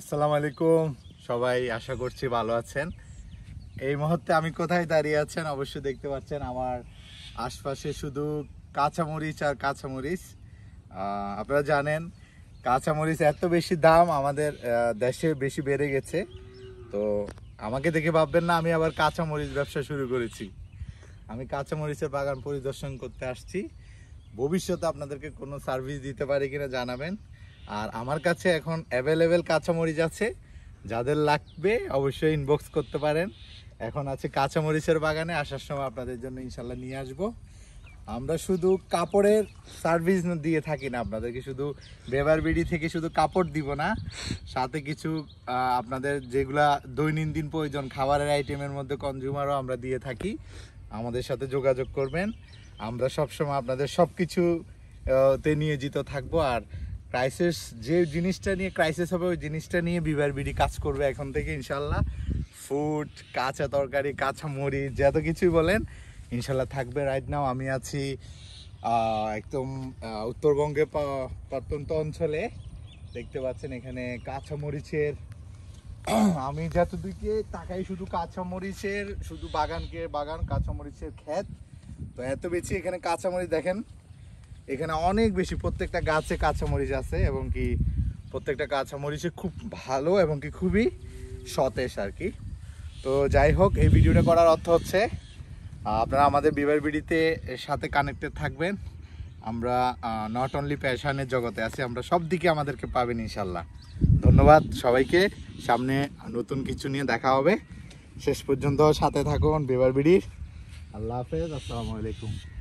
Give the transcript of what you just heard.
আসসালামু আলাইকুম সবাই আশা করছি ভালো আছেন এই মুহূর্তে আমি কোথায় দাঁড়িয়ে আছেন অবশ্যই দেখতে পাচ্ছেন আমার আশপাশে শুধু কাঁচামরিচ আর কাঁচামরিচ আপনারা জানেন কাঁচামরিচ এত বেশি দাম আমাদের দেশে বেশি বেড়ে গেছে তো আমাকে দেখে ভাববেন না আমি আবার কাঁচামরিচ ব্যবসা শুরু করেছি আমি কাঁচামরিচের বাগান পরিদর্শন করতে আসছি ভবিষ্যতে আপনাদেরকে কোনো সার্ভিস দিতে পারি কিনা জানাবেন আর আমার কাছে এখন অ্যাভেলেবেল কাঁচামরিচ আছে যাদের লাগবে অবশ্যই ইনবক্স করতে পারেন এখন আছে কাঁচামরিচের বাগানে আসার সময় আপনাদের জন্য ইনশাল্লাহ নিয়ে আসব আমরা শুধু কাপড়ের সার্ভিস দিয়ে থাকি না আপনাদেরকে শুধু বেবার বিড়ি থেকে শুধু কাপড় দিব না সাথে কিছু আপনাদের যেগুলা দৈনন্দিন প্রয়োজন খাবারের আইটেমের মধ্যে কনজিউমারও আমরা দিয়ে থাকি আমাদের সাথে যোগাযোগ করবেন আমরা সবসময় আপনাদের সব কিছুতে নিয়োজিত থাকবো আর ক্রাইসিস যে জিনিসটা নিয়ে ক্রাইসিস হবে ওই জিনিসটা নিয়ে বিবার বিডি কাজ করবে এখন থেকে ইনশাল্লাহ ফুড কাঁচা তরকারি কাঁচা মরিচ যত কিছুই বলেন ইনশাল্লাহ থাকবে রাইট নাও আমি আছি একদম উত্তরবঙ্গে প্রত্যন্ত অঞ্চলে দেখতে পাচ্ছেন এখানে কাঁচামরিচের আমি যত দিকে তাকাই শুধু কাঁচা মরিচের শুধু বাগানকে বাগান কাঁচামরিচের ক্ষেত তো এত বেশি এখানে কাঁচামরিচ দেখেন এখানে অনেক বেশি প্রত্যেকটা গাছে কাঁচামরিচ আছে এবং কি প্রত্যেকটা কাঁচামরিচে খুব ভালো এবং কি খুবই সতেজ আর কি তো যাই হোক এই ভিডিওটা করার অর্থ হচ্ছে আপনারা আমাদের বিবার বিডিতে সাথে কানেক্টেড থাকবেন আমরা নট অনলি প্যাশনের জগতে আছি আমরা সব দিকে আমাদেরকে পাবেন ইনশাল্লাহ ধন্যবাদ সবাইকে সামনে নতুন কিছু নিয়ে দেখা হবে শেষ পর্যন্ত সাথে থাকুন বিবার বিডির আল্লাহ হাফেজ আসসালামু আলাইকুম